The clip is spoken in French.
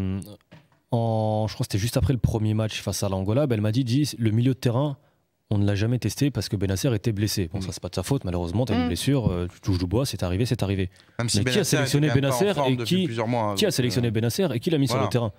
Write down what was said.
Euh, en, je crois que c'était juste après le premier match face à l'Angola, elle ben m'a dit, le milieu de terrain, on ne l'a jamais testé parce que Benasser était blessé. Bon, mm. ça, c'est pas de sa faute, malheureusement, t'as une mm. blessure, euh, tu touches du bois, c'est arrivé, c'est arrivé. Mais qui a sélectionné Benasser et qui, a sélectionné euh, et qui l'a mis sur le terrain